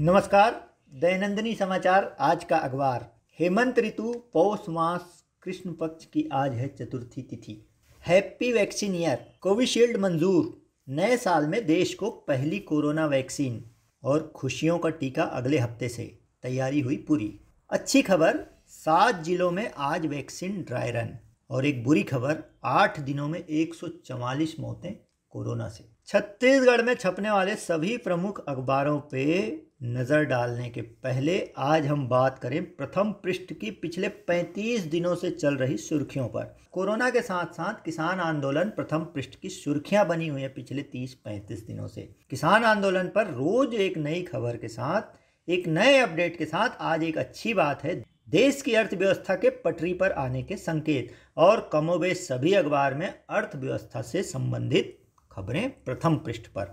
नमस्कार दैनंदिनी समाचार आज का अखबार हेमंत ऋतु पौष मास कृष्ण पक्ष की आज है चतुर्थी तिथि हैप्पी वैक्सीन ईयर कोविशील्ड मंजूर नए साल में देश को पहली कोरोना वैक्सीन और खुशियों का टीका अगले हफ्ते से तैयारी हुई पूरी अच्छी खबर सात जिलों में आज वैक्सीन ड्राई रन और एक बुरी खबर आठ दिनों में एक मौतें कोरोना से छत्तीसगढ़ में छपने वाले सभी प्रमुख अखबारों पे नज़र डालने के पहले आज हम बात करें प्रथम पृष्ठ की पिछले 35 दिनों से चल रही सुर्खियों पर कोरोना के साथ साथ किसान आंदोलन प्रथम पृष्ठ की सुर्खियां बनी हुई है पिछले 30-35 दिनों से किसान आंदोलन पर रोज एक नई खबर के साथ एक नए अपडेट के साथ आज एक अच्छी बात है देश की अर्थव्यवस्था के पटरी पर आने के संकेत और कमोबेश सभी अखबार में अर्थव्यवस्था से संबंधित खबरें प्रथम पृष्ठ पर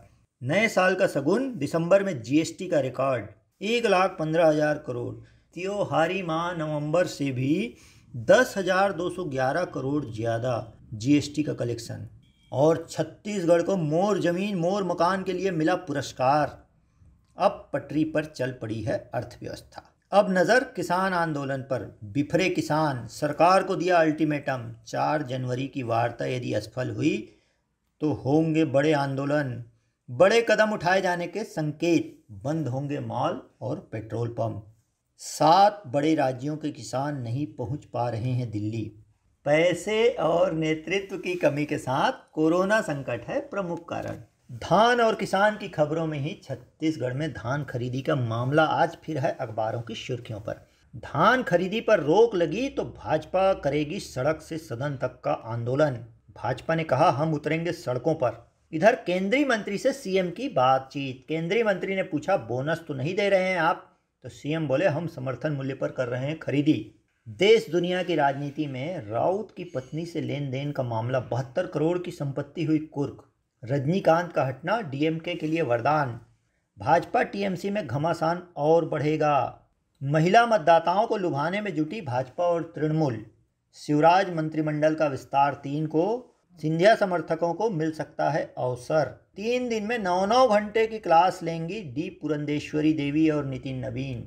नए साल का सगुन दिसंबर में जीएसटी का रिकॉर्ड एक लाख पंद्रह हजार करोड़ त्योहारी माह नवंबर से भी दस हजार दो सौ ग्यारह करोड़ ज़्यादा जीएसटी का कलेक्शन और छत्तीसगढ़ को मोर जमीन मोर मकान के लिए मिला पुरस्कार अब पटरी पर चल पड़ी है अर्थव्यवस्था अब नज़र किसान आंदोलन पर बिफरे किसान सरकार को दिया अल्टीमेटम चार जनवरी की वार्ता यदि असफल हुई तो होंगे बड़े आंदोलन बड़े कदम उठाए जाने के संकेत बंद होंगे मॉल और पेट्रोल पंप सात बड़े राज्यों के किसान नहीं पहुंच पा रहे हैं दिल्ली पैसे और नेतृत्व की कमी के साथ कोरोना संकट है प्रमुख कारण धान और किसान की खबरों में ही छत्तीसगढ़ में धान खरीदी का मामला आज फिर है अखबारों की सुर्खियों पर धान खरीदी पर रोक लगी तो भाजपा करेगी सड़क से सदन तक का आंदोलन भाजपा ने कहा हम उतरेंगे सड़कों पर इधर केंद्रीय मंत्री से सीएम की बातचीत केंद्रीय मंत्री ने पूछा बोनस तो नहीं दे रहे हैं आप तो सीएम बोले हम समर्थन मूल्य पर कर रहे हैं खरीदी देश दुनिया की राजनीति में राउत की पत्नी से लेन देन का मामला बहत्तर करोड़ की संपत्ति हुई कुर्क रजनीकांत का हटना डीएमके के लिए वरदान भाजपा टीएमसी में घमासान और बढ़ेगा महिला मतदाताओं को लुभाने में जुटी भाजपा और तृणमूल शिवराज मंत्रिमंडल का विस्तार तीन को सिंधिया समर्थकों को मिल सकता है अवसर तीन दिन में नौ नौ घंटे की क्लास लेंगी डी पुरंदेश्वरी देवी और नितिन नवीन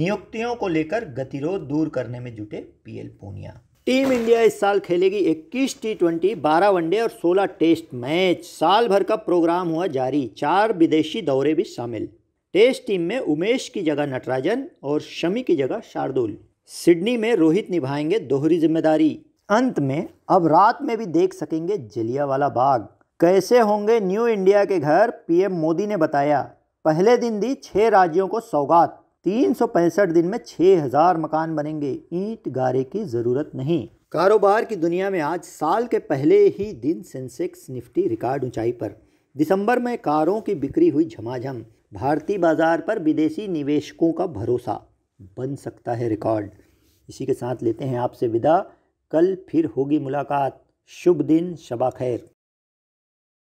नियुक्तियों को लेकर गतिरोध दूर करने में जुटे पीएल पूनिया टीम इंडिया इस साल खेलेगी 21 टी ट्वेंटी बारह वनडे और 16 टेस्ट मैच साल भर का प्रोग्राम हुआ जारी चार विदेशी दौरे भी शामिल टेस्ट टीम में उमेश की जगह नटराजन और शमी की जगह शार्दुल सिडनी में रोहित निभाएंगे दोहरी जिम्मेदारी अंत में अब रात में भी देख सकेंगे जलिया वाला बाग कैसे होंगे न्यू इंडिया के घर पीएम मोदी ने बताया पहले दिन दी छह राज्यों को सौगात तीन दिन में 6000 मकान बनेंगे ईंट गारे की ज़रूरत नहीं कारोबार की दुनिया में आज साल के पहले ही दिन सेंसेक्स निफ्टी रिकॉर्ड ऊंचाई पर दिसंबर में कारों की बिक्री हुई झमाझम भारतीय बाजार पर विदेशी निवेशकों का भरोसा बन सकता है रिकॉर्ड इसी के साथ लेते हैं आपसे विदा कल फिर होगी मुलाकात शुभ दिन शबा खैर